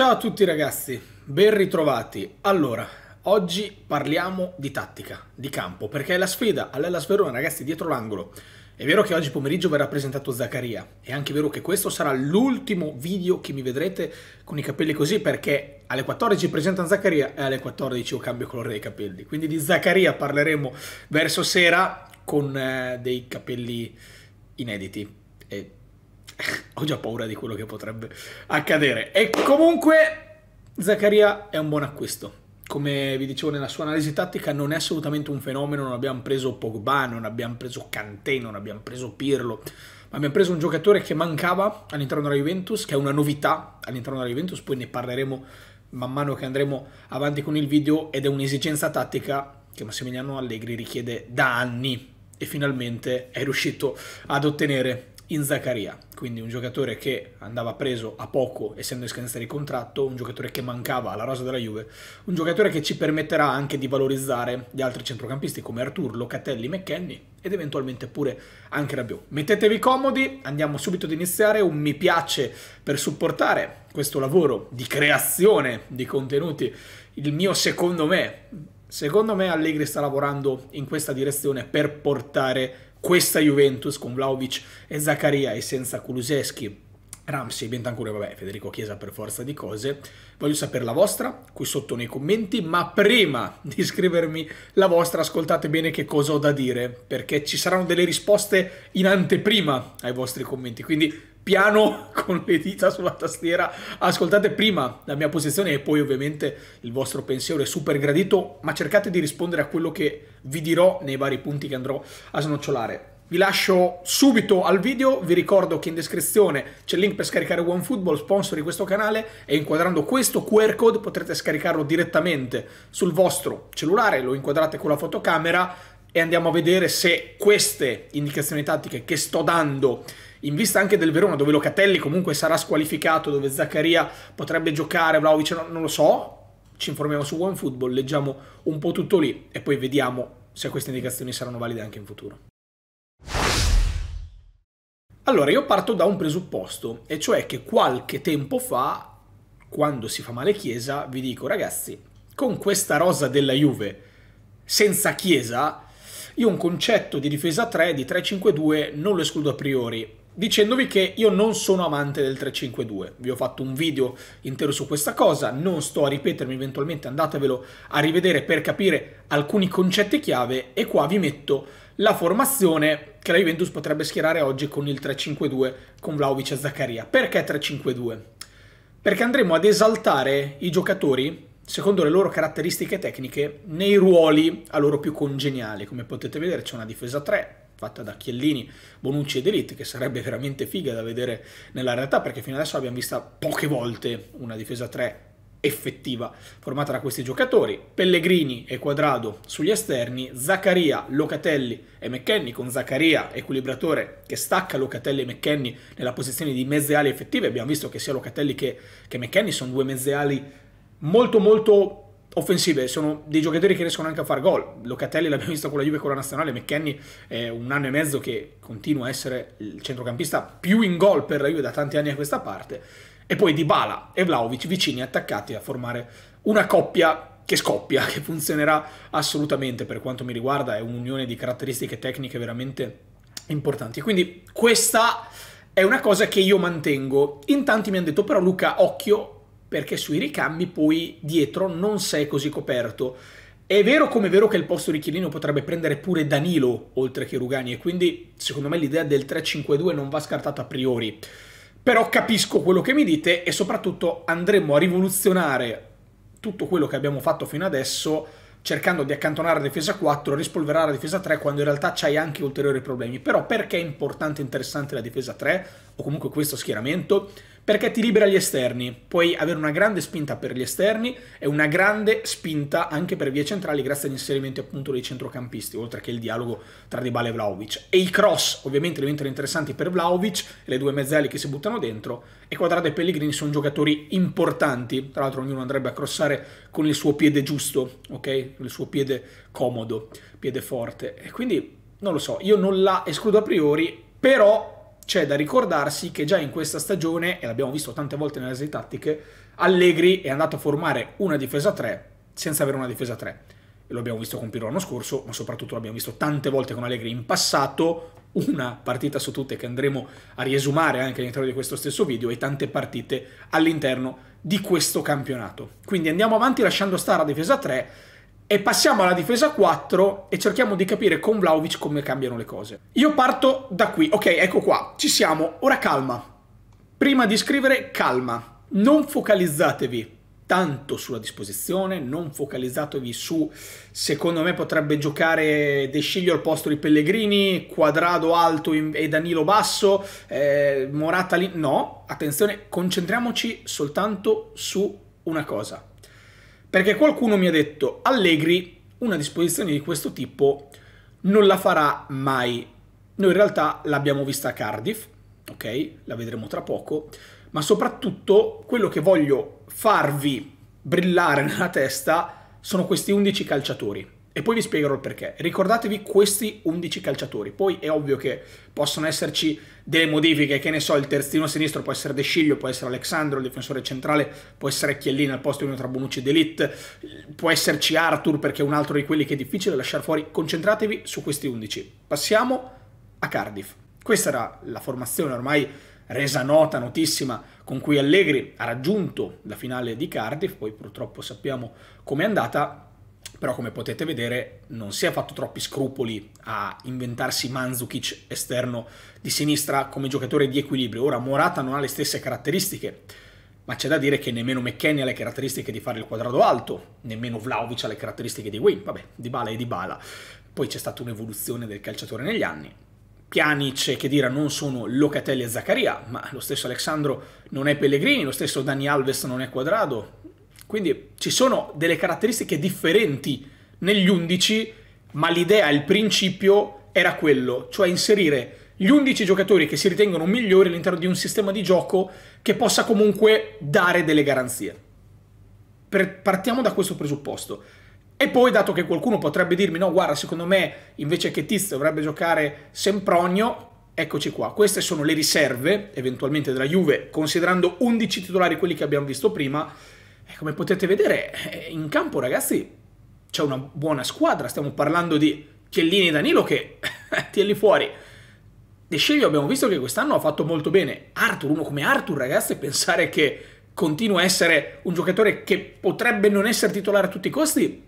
Ciao a tutti ragazzi, ben ritrovati. Allora, oggi parliamo di tattica, di campo, perché è la sfida all'Ellas Verona, ragazzi, dietro l'angolo. È vero che oggi pomeriggio verrà presentato Zaccaria, è anche vero che questo sarà l'ultimo video che mi vedrete con i capelli così, perché alle 14 presentano Zaccaria e alle 14 io cambio colore dei capelli. Quindi di Zaccaria parleremo verso sera con eh, dei capelli inediti. E ho già paura di quello che potrebbe accadere. E comunque Zaccaria è un buon acquisto. Come vi dicevo nella sua analisi tattica, non è assolutamente un fenomeno, non abbiamo preso Pogba, non abbiamo preso Kanté, non abbiamo preso Pirlo, ma abbiamo preso un giocatore che mancava all'interno della Juventus, che è una novità all'interno della Juventus, poi ne parleremo man mano che andremo avanti con il video ed è un'esigenza tattica che Massimiliano Allegri richiede da anni e finalmente è riuscito ad ottenere in Zaccaria, quindi un giocatore che andava preso a poco essendo in scadenza di contratto, un giocatore che mancava alla rosa della Juve, un giocatore che ci permetterà anche di valorizzare gli altri centrocampisti come Artur, Locatelli, McKenny ed eventualmente pure anche Rabiot. Mettetevi comodi, andiamo subito ad iniziare, un mi piace per supportare questo lavoro di creazione di contenuti, il mio secondo me, secondo me Allegri sta lavorando in questa direzione per portare questa Juventus con Vlaovic e Zaccaria e senza Kuluseschi Ramsey, Bentancur, vabbè, Federico Chiesa per forza di cose. Voglio sapere la vostra qui sotto nei commenti, ma prima di scrivermi la vostra ascoltate bene che cosa ho da dire, perché ci saranno delle risposte in anteprima ai vostri commenti, quindi piano con le dita sulla tastiera, ascoltate prima la mia posizione e poi ovviamente il vostro pensiero è super gradito, ma cercate di rispondere a quello che vi dirò nei vari punti che andrò a snocciolare. Vi lascio subito al video, vi ricordo che in descrizione c'è il link per scaricare OneFootball, sponsor di questo canale e inquadrando questo QR code potrete scaricarlo direttamente sul vostro cellulare, lo inquadrate con la fotocamera e andiamo a vedere se queste indicazioni tattiche che sto dando in vista anche del Verona dove Locatelli comunque sarà squalificato, dove Zaccaria potrebbe giocare, Vlaovic non lo so, ci informiamo su OneFootball, leggiamo un po' tutto lì e poi vediamo se queste indicazioni saranno valide anche in futuro. Allora, io parto da un presupposto, e cioè che qualche tempo fa, quando si fa male Chiesa, vi dico ragazzi, con questa rosa della Juve senza Chiesa, io un concetto di difesa 3, di 3-5-2, non lo escludo a priori, dicendovi che io non sono amante del 352, vi ho fatto un video intero su questa cosa, non sto a ripetermi eventualmente, andatevelo a rivedere per capire alcuni concetti chiave e qua vi metto la formazione che la Juventus potrebbe schierare oggi con il 352 con Vlaovic e Zaccaria. Perché 352? Perché andremo ad esaltare i giocatori secondo le loro caratteristiche tecniche nei ruoli a loro più congeniali, come potete vedere c'è una difesa 3, fatta da Chiellini, Bonucci ed Elite, che sarebbe veramente figa da vedere nella realtà, perché fino adesso abbiamo vista poche volte una difesa 3 effettiva formata da questi giocatori, Pellegrini e Quadrado sugli esterni, Zaccaria, Locatelli e McKenny con Zaccaria equilibratore che stacca Locatelli e McKenny nella posizione di mezze ali effettive, abbiamo visto che sia Locatelli che, che McKenny sono due mezze ali molto molto offensive, sono dei giocatori che riescono anche a far gol. Locatelli l'abbiamo visto con la Juve e con la Nazionale, McKenny è un anno e mezzo che continua a essere il centrocampista più in gol per la Juve da tanti anni a questa parte. E poi Dybala e Vlaovic vicini attaccati a formare una coppia che scoppia, che funzionerà assolutamente per quanto mi riguarda, è un'unione di caratteristiche tecniche veramente importanti. Quindi questa è una cosa che io mantengo. In tanti mi hanno detto però Luca, occhio perché sui ricambi poi dietro non sei così coperto. È vero come è vero che il posto di Chiellini potrebbe prendere pure Danilo oltre che Rugani e quindi secondo me l'idea del 3-5-2 non va scartata a priori. Però capisco quello che mi dite e soprattutto andremo a rivoluzionare tutto quello che abbiamo fatto fino adesso cercando di accantonare la difesa 4, rispolverare la difesa 3 quando in realtà c'hai anche ulteriori problemi. Però perché è importante e interessante la difesa 3 o comunque questo schieramento? perché ti libera gli esterni. Puoi avere una grande spinta per gli esterni e una grande spinta anche per vie centrali grazie agli inserimenti appunto dei centrocampisti, oltre che il dialogo tra Dybala e Vlaovic. E i cross ovviamente diventano interessanti per Vlaovic, le due mezzali che si buttano dentro, e Quadrado e Pellegrini sono giocatori importanti, tra l'altro ognuno andrebbe a crossare con il suo piede giusto, ok? il suo piede comodo, piede forte. E quindi non lo so, io non la escludo a priori, però c'è da ricordarsi che già in questa stagione, e l'abbiamo visto tante volte nelle analisi tattiche, Allegri è andato a formare una difesa 3 senza avere una difesa 3. E lo abbiamo visto con Pirlo l'anno scorso, ma soprattutto l'abbiamo visto tante volte con Allegri in passato, una partita su tutte che andremo a riesumare anche all'interno di questo stesso video e tante partite all'interno di questo campionato. Quindi andiamo avanti lasciando stare la difesa 3 e passiamo alla difesa 4 e cerchiamo di capire con Vlaovic come cambiano le cose. Io parto da qui. Ok, ecco qua. Ci siamo. Ora calma. Prima di scrivere, calma. Non focalizzatevi tanto sulla disposizione, non focalizzatevi su, secondo me potrebbe giocare De Sciglio al posto di Pellegrini, Quadrado alto e Danilo basso, eh, Morata lì, no, attenzione, concentriamoci soltanto su una cosa, perché qualcuno mi ha detto Allegri una disposizione di questo tipo non la farà mai. Noi in realtà l'abbiamo vista a Cardiff, ok? La vedremo tra poco, ma soprattutto quello che voglio farvi brillare nella testa sono questi 11 calciatori e poi vi spiegherò il perché. Ricordatevi questi 11 calciatori. Poi è ovvio che possono esserci delle modifiche, che ne so, il terzino sinistro può essere De Sciglio, può essere Alexandro, il difensore centrale può essere Chiellini al posto di uno tra Bonucci ed Elite, può esserci Arthur perché è un altro di quelli che è difficile lasciare fuori. Concentratevi su questi 11. Passiamo a Cardiff. Questa era la formazione ormai resa nota, notissima, con cui Allegri ha raggiunto la finale di Cardiff, poi purtroppo sappiamo com'è andata, però come potete vedere non si è fatto troppi scrupoli a inventarsi Manzukic esterno di sinistra come giocatore di equilibrio. Ora Morata non ha le stesse caratteristiche, ma c'è da dire che nemmeno McKenny ha le caratteristiche di fare il quadrato alto, nemmeno Vlaovic ha le caratteristiche di Wayne, vabbè, di Bala e di Bala. Poi c'è stata un'evoluzione del calciatore negli anni. Pjanic e Chedira non sono Locatelli e Zaccaria, ma lo stesso Alessandro non è Pellegrini, lo stesso Dani Alves non è Quadrado, quindi ci sono delle caratteristiche differenti negli 11, ma l'idea, il principio era quello, cioè inserire gli 11 giocatori che si ritengono migliori all'interno di un sistema di gioco che possa comunque dare delle garanzie. Per, partiamo da questo presupposto. E poi, dato che qualcuno potrebbe dirmi, no, guarda, secondo me invece che Tiz dovrebbe giocare Sempronio, eccoci qua. Queste sono le riserve, eventualmente della Juve, considerando 11 titolari quelli che abbiamo visto prima, e eh, come potete vedere, eh, in campo ragazzi c'è una buona squadra, stiamo parlando di Chiellini e Danilo che eh, tieni fuori. De Sceglio abbiamo visto che quest'anno ha fatto molto bene. Arthur, uno come Arthur ragazzi, pensare che continua a essere un giocatore che potrebbe non essere titolare a tutti i costi,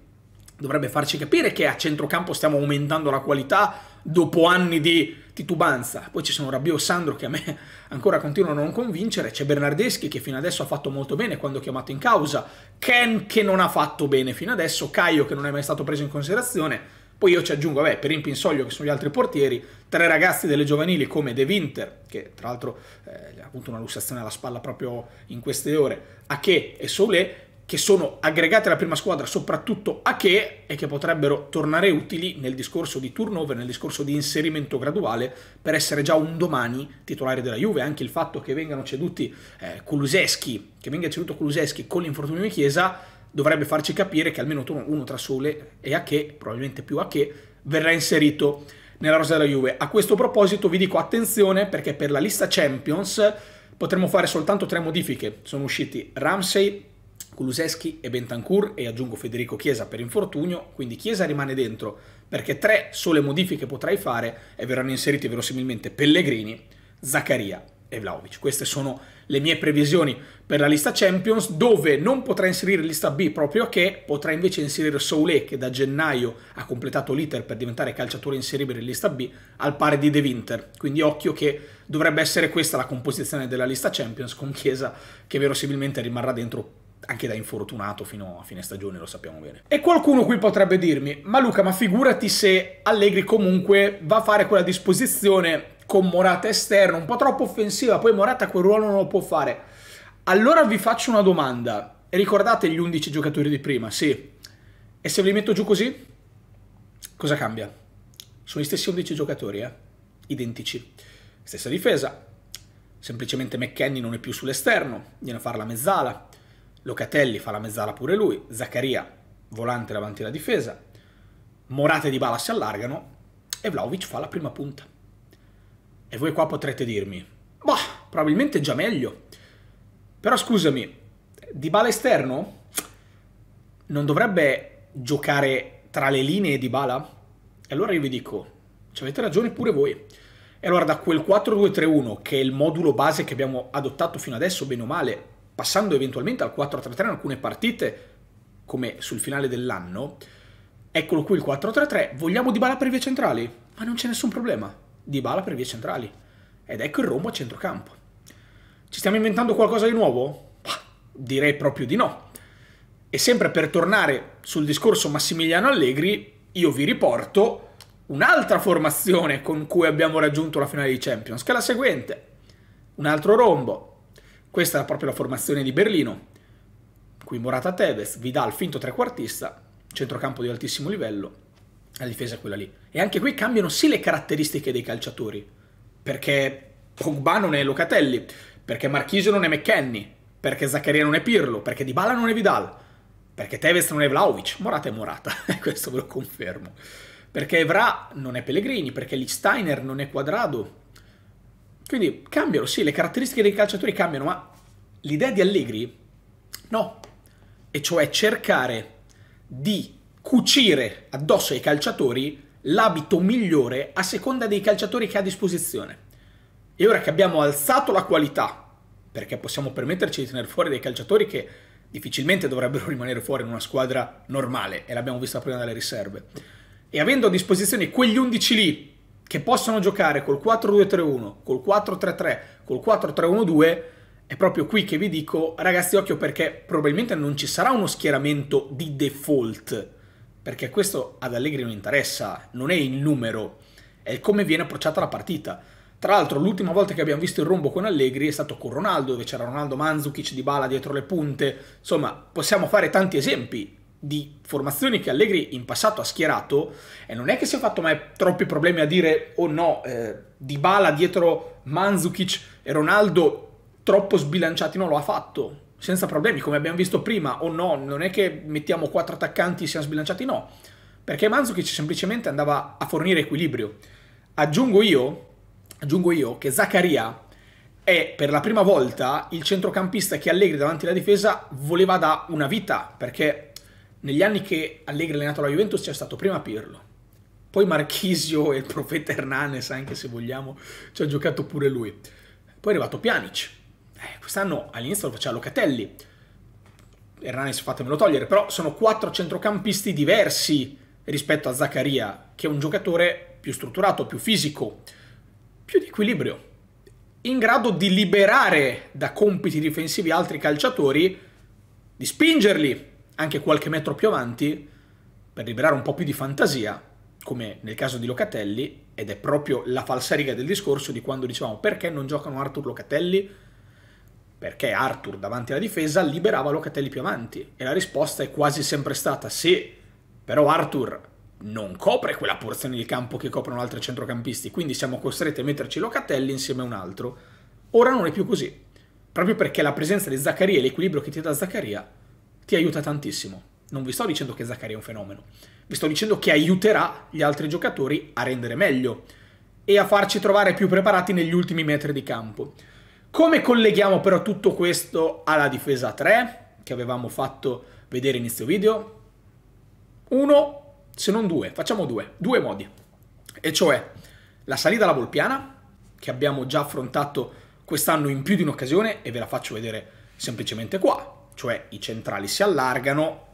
dovrebbe farci capire che a centrocampo stiamo aumentando la qualità dopo anni di titubanza, poi ci sono Rabiot e Sandro che a me ancora continuano a non convincere, c'è Bernardeschi che fino adesso ha fatto molto bene quando chiamato in causa, Ken che non ha fatto bene fino adesso, Caio che non è mai stato preso in considerazione, poi io ci aggiungo, vabbè, per Impinsoglio che sono gli altri portieri, tre ragazzi delle giovanili come De Winter, che tra l'altro eh, ha avuto una lussazione alla spalla proprio in queste ore, Ache e Soule, che sono aggregate alla prima squadra soprattutto a che e che potrebbero tornare utili nel discorso di turnover, nel discorso di inserimento graduale per essere già un domani titolari della Juve, anche il fatto che vengano ceduti eh, Kuluseschi, che venga ceduto Kuluseschi con l'infortunio di Chiesa dovrebbe farci capire che almeno uno tra Sole e a che, probabilmente più a che, verrà inserito nella rosa della Juve. A questo proposito vi dico attenzione perché per la lista Champions potremmo fare soltanto tre modifiche. Sono usciti Ramsey, Kuluseschi e Bentancur e aggiungo Federico Chiesa per infortunio, quindi Chiesa rimane dentro perché tre sole modifiche potrai fare e verranno inseriti verosimilmente Pellegrini, Zaccaria e Vlaovic. Queste sono le mie previsioni per la lista Champions, dove non potrà inserire lista B proprio che potrà invece inserire Soule, che da gennaio ha completato l'iter per diventare calciatore inseribile in lista B, al pari di De Winter. Quindi occhio che dovrebbe essere questa la composizione della lista Champions, con Chiesa che verosimilmente rimarrà dentro anche da infortunato fino a fine stagione, lo sappiamo bene. E qualcuno qui potrebbe dirmi, ma Luca, ma figurati se Allegri comunque va a fare quella disposizione con Morata esterno, un po' troppo offensiva, poi Morata quel ruolo non lo può fare. Allora vi faccio una domanda, ricordate gli 11 giocatori di prima, sì, e se li metto giù così, cosa cambia? Sono gli stessi 11 giocatori, eh? identici, stessa difesa, semplicemente McKenny non è più sull'esterno, viene a fare la mezzala, Locatelli fa la mezzala pure lui, Zaccaria volante davanti alla difesa, Morate e Dybala si allargano e Vlaovic fa la prima punta. E voi qua potrete dirmi, boh, probabilmente già meglio. Però scusami, Dybala esterno non dovrebbe giocare tra le linee Dybala? E allora io vi dico, ci avete ragione pure voi. E allora da quel 4-2-3-1, che è il modulo base che abbiamo adottato fino adesso, bene o male, passando eventualmente al 4-3-3 in alcune partite, come sul finale dell'anno, eccolo qui il 4-3-3, vogliamo Dybala per vie centrali? Ma non c'è nessun problema, Dybala per vie centrali. Ed ecco il rombo a centrocampo. Ci stiamo inventando qualcosa di nuovo? Bah, direi proprio di no. E sempre per tornare sul discorso Massimiliano Allegri, io vi riporto un'altra formazione con cui abbiamo raggiunto la finale di Champions, che è la seguente. Un altro rombo, questa era proprio la formazione di Berlino. Qui Morata Tevez, Vidal finto trequartista, centrocampo di altissimo livello, la difesa è quella lì. E anche qui cambiano sì le caratteristiche dei calciatori, perché Pogba non è Locatelli, perché Marchisio non è McKenny, perché Zaccaria non è Pirlo, perché Dybala non è Vidal, perché Tevez non è Vlaovic, Morata è Morata, questo ve lo confermo. Perché Evra non è Pellegrini, perché Lichsteiner non è Quadrado, quindi cambiano, sì, le caratteristiche dei calciatori cambiano, ma l'idea di Allegri no. E cioè cercare di cucire addosso ai calciatori l'abito migliore a seconda dei calciatori che ha a disposizione. E ora che abbiamo alzato la qualità, perché possiamo permetterci di tenere fuori dei calciatori che difficilmente dovrebbero rimanere fuori in una squadra normale, e l'abbiamo vista prima dalle riserve, e avendo a disposizione quegli 11 lì che possono giocare col 4-2-3-1, col 4-3-3, col 4-3-1-2, è proprio qui che vi dico, ragazzi, occhio perché probabilmente non ci sarà uno schieramento di default, perché questo ad Allegri non interessa, non è il numero, è come viene approcciata la partita. Tra l'altro l'ultima volta che abbiamo visto il rombo con Allegri è stato con Ronaldo, dove c'era Ronaldo Manzukic di Bala dietro le punte. Insomma, possiamo fare tanti esempi di formazioni che Allegri in passato ha schierato e non è che si è fatto mai troppi problemi a dire o oh no, eh, Dybala dietro Manzukic e Ronaldo troppo sbilanciati, no, lo ha fatto senza problemi, come abbiamo visto prima, o oh no, non è che mettiamo quattro attaccanti e siamo sbilanciati, no, perché Manzukic semplicemente andava a fornire equilibrio. Aggiungo io, aggiungo io che Zaccaria è per la prima volta il centrocampista che Allegri davanti alla difesa voleva da una vita, perché negli anni che Allegri ha allenato la Juventus c'è stato prima Pirlo, poi Marchisio e il profeta Hernanes, anche se vogliamo, ci ha giocato pure lui. Poi è arrivato Pjanic. Eh, quest'anno all'inizio lo faceva Locatelli. Hernanes fatemelo togliere, però sono quattro centrocampisti diversi rispetto a Zaccaria, che è un giocatore più strutturato, più fisico, più di equilibrio, in grado di liberare da compiti difensivi altri calciatori, di spingerli anche qualche metro più avanti per liberare un po' più di fantasia, come nel caso di Locatelli, ed è proprio la falsariga del discorso di quando dicevamo perché non giocano Arthur Locatelli? Perché Arthur davanti alla difesa liberava Locatelli più avanti e la risposta è quasi sempre stata sì, però Arthur non copre quella porzione di campo che coprono altri centrocampisti, quindi siamo costretti a metterci Locatelli insieme a un altro. Ora non è più così, proprio perché la presenza di Zaccaria e l'equilibrio che ti dà Zaccaria ti aiuta tantissimo. Non vi sto dicendo che Zaccaria è un fenomeno, vi sto dicendo che aiuterà gli altri giocatori a rendere meglio e a farci trovare più preparati negli ultimi metri di campo. Come colleghiamo però tutto questo alla difesa 3 che avevamo fatto vedere inizio video? Uno, se non due, facciamo due, due modi. E cioè la salita alla Volpiana, che abbiamo già affrontato quest'anno in più di un'occasione e ve la faccio vedere semplicemente qua cioè i centrali si allargano,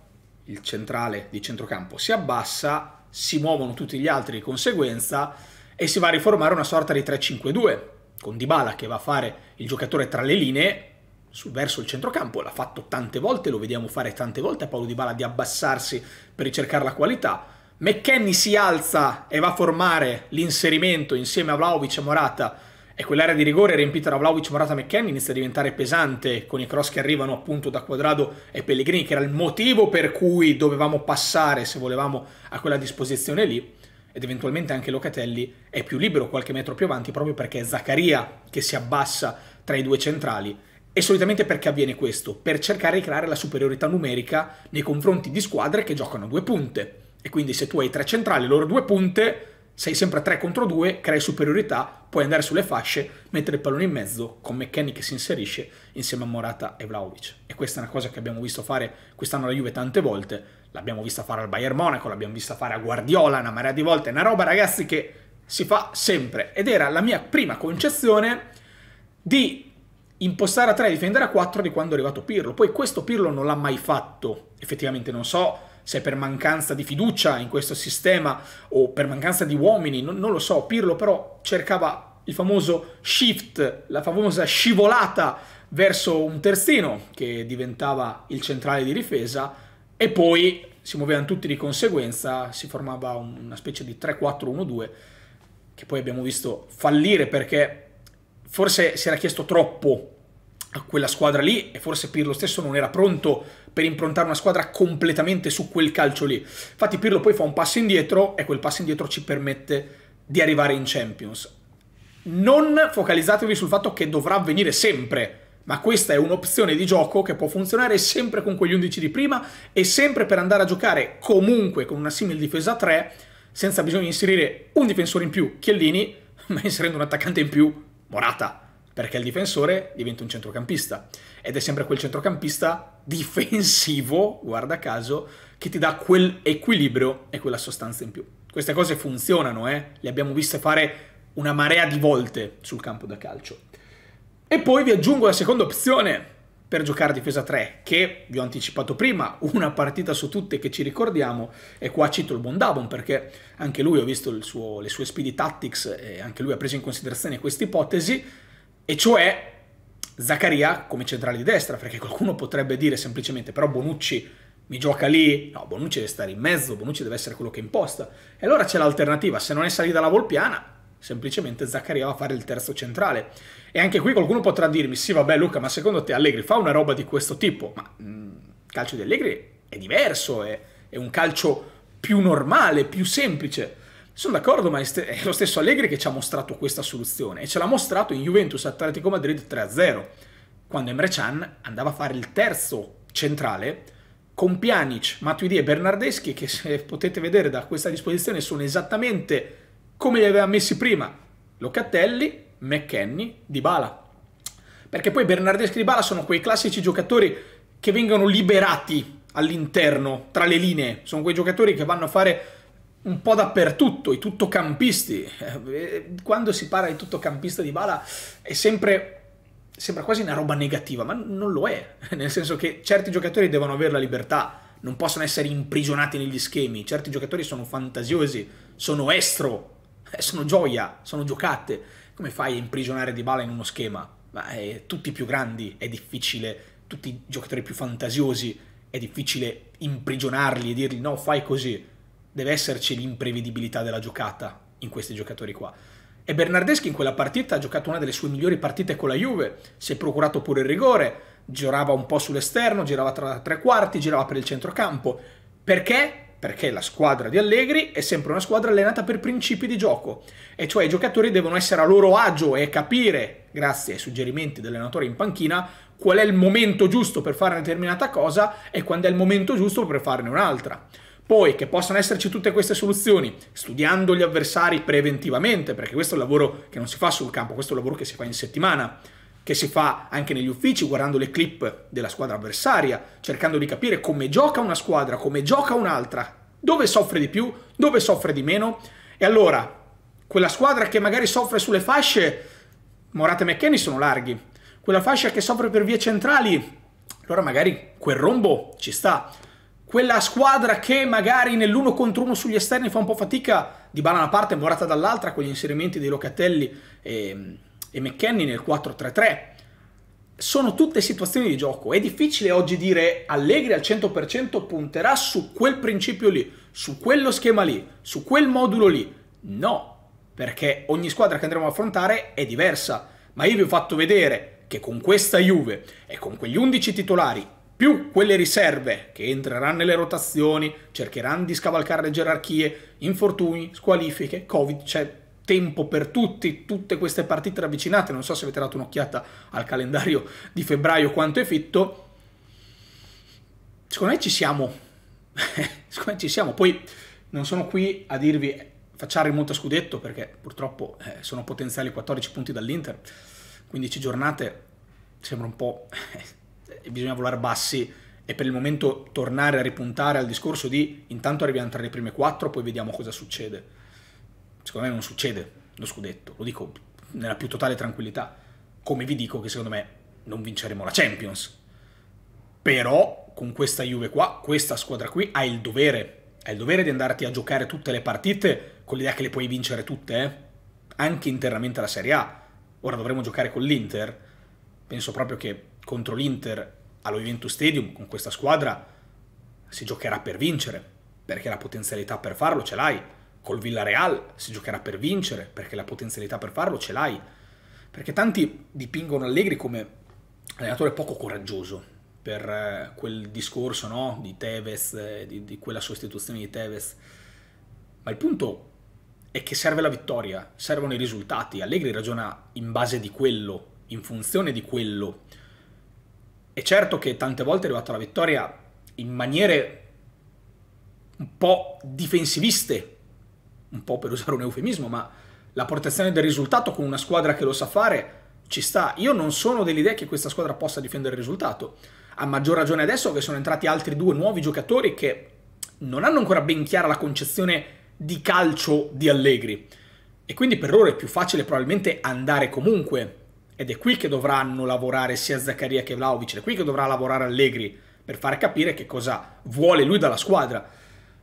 il centrale di centrocampo si abbassa, si muovono tutti gli altri di conseguenza e si va a riformare una sorta di 3-5-2 con Dybala che va a fare il giocatore tra le linee sul verso il centrocampo, l'ha fatto tante volte, lo vediamo fare tante volte a Paolo Dybala di abbassarsi per ricercare la qualità. McKenny si alza e va a formare l'inserimento insieme a Vlaovic e Morata e quell'area di rigore riempita da Vlaovic, Morata, McKennie inizia a diventare pesante con i cross che arrivano appunto da Quadrado e Pellegrini, che era il motivo per cui dovevamo passare, se volevamo, a quella disposizione lì. Ed eventualmente anche Locatelli è più libero qualche metro più avanti proprio perché è Zaccaria che si abbassa tra i due centrali. E solitamente perché avviene questo? Per cercare di creare la superiorità numerica nei confronti di squadre che giocano a due punte. E quindi se tu hai tre centrali, loro due punte, sei sempre a tre contro due, crei superiorità puoi andare sulle fasce, mettere il pallone in mezzo con McKenny che si inserisce insieme a Morata e Vlaovic. E questa è una cosa che abbiamo visto fare quest'anno alla Juve tante volte, l'abbiamo vista fare al Bayern Monaco, l'abbiamo vista fare a Guardiola una marea di volte, è una roba ragazzi che si fa sempre ed era la mia prima concezione di impostare a 3 e difendere a 4 di quando è arrivato Pirlo. Poi questo Pirlo non l'ha mai fatto, effettivamente non so se per mancanza di fiducia in questo sistema o per mancanza di uomini, non, non lo so, Pirlo però cercava il famoso shift, la famosa scivolata verso un terzino che diventava il centrale di difesa e poi si muovevano tutti di conseguenza, si formava una specie di 3-4-1-2 che poi abbiamo visto fallire perché forse si era chiesto troppo a quella squadra lì e forse Pirlo stesso non era pronto per improntare una squadra completamente su quel calcio lì. Infatti Pirlo poi fa un passo indietro e quel passo indietro ci permette di arrivare in Champions. Non focalizzatevi sul fatto che dovrà avvenire sempre, ma questa è un'opzione di gioco che può funzionare sempre con quegli 11 di prima e sempre per andare a giocare comunque con una simile difesa 3 senza bisogno di inserire un difensore in più, Chiellini, ma inserendo un attaccante in più, Morata perché il difensore diventa un centrocampista ed è sempre quel centrocampista difensivo, guarda caso, che ti dà quel equilibrio e quella sostanza in più. Queste cose funzionano, eh? le abbiamo viste fare una marea di volte sul campo da calcio. E poi vi aggiungo la seconda opzione per giocare a difesa 3, che vi ho anticipato prima, una partita su tutte che ci ricordiamo, e qua cito il Bondabon perché anche lui ho visto suo, le sue speedy tactics e anche lui ha preso in considerazione questa ipotesi, e cioè Zaccaria come centrale di destra, perché qualcuno potrebbe dire semplicemente però Bonucci mi gioca lì, no, Bonucci deve stare in mezzo, Bonucci deve essere quello che imposta. E allora c'è l'alternativa, se non è salita la Volpiana, semplicemente Zaccaria va a fare il terzo centrale. E anche qui qualcuno potrà dirmi, sì vabbè Luca, ma secondo te Allegri fa una roba di questo tipo? Ma il mhmm, calcio di Allegri è diverso, è, è un calcio più normale, più semplice. Sono d'accordo, ma è lo stesso Allegri che ci ha mostrato questa soluzione e ce l'ha mostrato in Juventus Atletico Madrid 3-0, quando Emre Can andava a fare il terzo centrale con Pjanic, Matuidi e Bernardeschi, che se potete vedere da questa disposizione sono esattamente come li aveva messi prima Locatelli, McKenny, Dybala. Perché poi Bernardeschi e Dybala sono quei classici giocatori che vengono liberati all'interno, tra le linee, sono quei giocatori che vanno a fare un po' dappertutto, i tuttocampisti. Eh, eh, quando si parla di tuttocampista di Bala è sempre sembra quasi una roba negativa, ma non lo è, nel senso che certi giocatori devono avere la libertà, non possono essere imprigionati negli schemi, certi giocatori sono fantasiosi, sono estro, eh, sono gioia, sono giocate. Come fai a imprigionare Di Bala in uno schema? Ma è, tutti più grandi è difficile, tutti i giocatori più fantasiosi è difficile imprigionarli e dirgli no, fai così deve esserci l'imprevedibilità della giocata in questi giocatori qua. E Bernardeschi in quella partita ha giocato una delle sue migliori partite con la Juve, si è procurato pure il rigore, girava un po' sull'esterno, girava tra tre quarti, girava per il centrocampo. Perché? Perché la squadra di Allegri è sempre una squadra allenata per principi di gioco, e cioè i giocatori devono essere a loro agio e capire, grazie ai suggerimenti dell'allenatore in panchina, qual è il momento giusto per fare una determinata cosa e quando è il momento giusto per farne un'altra. Poi che possano esserci tutte queste soluzioni studiando gli avversari preventivamente, perché questo è un lavoro che non si fa sul campo, questo è un lavoro che si fa in settimana, che si fa anche negli uffici guardando le clip della squadra avversaria, cercando di capire come gioca una squadra, come gioca un'altra, dove soffre di più, dove soffre di meno. E allora, quella squadra che magari soffre sulle fasce, Morata e McKenny sono larghi, quella fascia che soffre per vie centrali, allora magari quel rombo ci sta quella squadra che magari nell'uno contro uno sugli esterni fa un po' fatica, di bala una parte e Morata dall'altra, con gli inserimenti di Locatelli e, e McKenny nel 4-3-3. Sono tutte situazioni di gioco. È difficile oggi dire Allegri al 100% punterà su quel principio lì, su quello schema lì, su quel modulo lì. No, perché ogni squadra che andremo a affrontare è diversa. Ma io vi ho fatto vedere che con questa Juve e con quegli 11 titolari più quelle riserve che entreranno nelle rotazioni, cercheranno di scavalcare le gerarchie, infortuni, squalifiche, Covid, c'è tempo per tutti, tutte queste partite ravvicinate, non so se avete dato un'occhiata al calendario di febbraio quanto è fitto, secondo me ci siamo, secondo me ci siamo, poi non sono qui a dirvi facciare il monte scudetto perché purtroppo eh, sono potenziali 14 punti dall'Inter, 15 giornate, sembra un po'... bisogna volare bassi e per il momento tornare a ripuntare al discorso di intanto arriviamo tra le prime quattro, poi vediamo cosa succede. Secondo me non succede lo scudetto, lo dico nella più totale tranquillità, come vi dico che secondo me non vinceremo la Champions. Però con questa Juve qua, questa squadra qui ha il dovere, ha il dovere di andarti a giocare tutte le partite con l'idea che le puoi vincere tutte, eh? anche interamente la Serie A. Ora dovremo giocare con l'Inter. Penso proprio che contro l'Inter allo Juventus Stadium con questa squadra si giocherà per vincere, perché la potenzialità per farlo ce l'hai. Col Villarreal si giocherà per vincere, perché la potenzialità per farlo ce l'hai. Perché tanti dipingono Allegri come allenatore poco coraggioso per eh, quel discorso no? di Tevez, eh, di, di quella sostituzione di Tevez. Ma il punto è che serve la vittoria, servono i risultati. Allegri ragiona in base di quello, in funzione di quello è certo che tante volte è arrivata la vittoria in maniere un po' difensiviste, un po' per usare un eufemismo, ma la protezione del risultato con una squadra che lo sa fare ci sta. Io non sono dell'idea che questa squadra possa difendere il risultato. A maggior ragione adesso che sono entrati altri due nuovi giocatori che non hanno ancora ben chiara la concezione di calcio di Allegri. E quindi per loro è più facile probabilmente andare comunque ed è qui che dovranno lavorare sia Zaccaria che Vlaovic, è qui che dovrà lavorare Allegri per far capire che cosa vuole lui dalla squadra.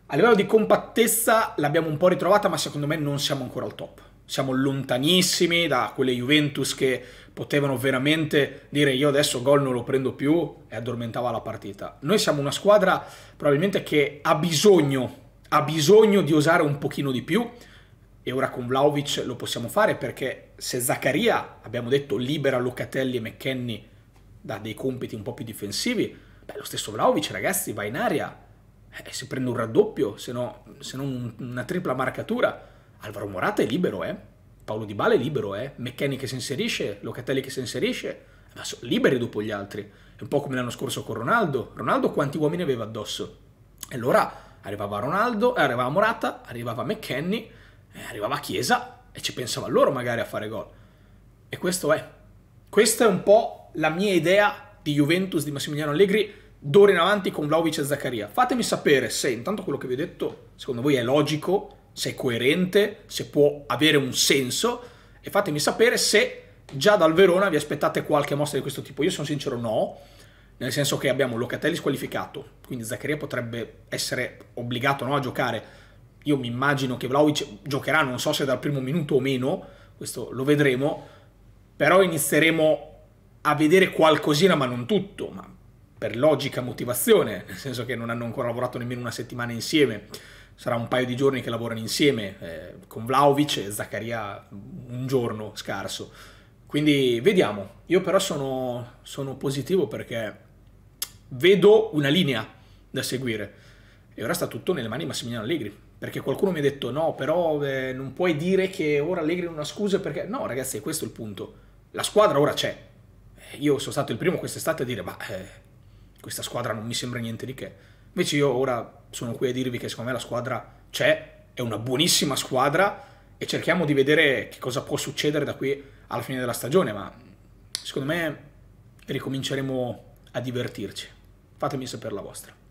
A livello di compattezza l'abbiamo un po' ritrovata, ma secondo me non siamo ancora al top. Siamo lontanissimi da quelle Juventus che potevano veramente dire io adesso gol non lo prendo più e addormentava la partita. Noi siamo una squadra probabilmente che ha bisogno, ha bisogno di osare un pochino di più e ora con Vlaovic lo possiamo fare perché se Zaccaria, abbiamo detto, libera Locatelli e McKenny da dei compiti un po' più difensivi, beh, lo stesso Vlaovic, ragazzi, va in aria e eh, si prende un raddoppio, se, no, se non una tripla marcatura. Alvaro Morata è libero, eh? Paolo Di Bale è libero, eh? McKenny che si inserisce, Locatelli che si inserisce, ma sono liberi dopo gli altri. È un po' come l'anno scorso con Ronaldo. Ronaldo quanti uomini aveva addosso? E allora arrivava Ronaldo, eh, arrivava Morata, arrivava McKenny, eh, arrivava Chiesa, e ci pensava loro magari a fare gol. E questo è. Questa è un po' la mia idea di Juventus di Massimiliano Allegri d'ora in avanti con Vlaovic e Zaccaria. Fatemi sapere se intanto quello che vi ho detto secondo voi è logico, se è coerente, se può avere un senso e fatemi sapere se già dal Verona vi aspettate qualche mossa di questo tipo. Io sono sincero no, nel senso che abbiamo Locatelli squalificato, quindi Zaccaria potrebbe essere obbligato no, a giocare io mi immagino che Vlaovic giocherà, non so se dal primo minuto o meno, questo lo vedremo, però inizieremo a vedere qualcosina, ma non tutto, ma per logica motivazione, nel senso che non hanno ancora lavorato nemmeno una settimana insieme, sarà un paio di giorni che lavorano insieme eh, con Vlaovic e Zaccaria un giorno scarso. Quindi vediamo, io però sono, sono positivo perché vedo una linea da seguire e ora sta tutto nelle mani di Massimiliano Allegri perché qualcuno mi ha detto no, però eh, non puoi dire che ora Allegri non ha scuse perché... No ragazzi, è questo il punto. La squadra ora c'è. Eh, io sono stato il primo quest'estate a dire, ma eh, questa squadra non mi sembra niente di che. Invece io ora sono qui a dirvi che secondo me la squadra c'è, è una buonissima squadra e cerchiamo di vedere che cosa può succedere da qui alla fine della stagione, ma secondo me ricominceremo a divertirci. Fatemi sapere la vostra.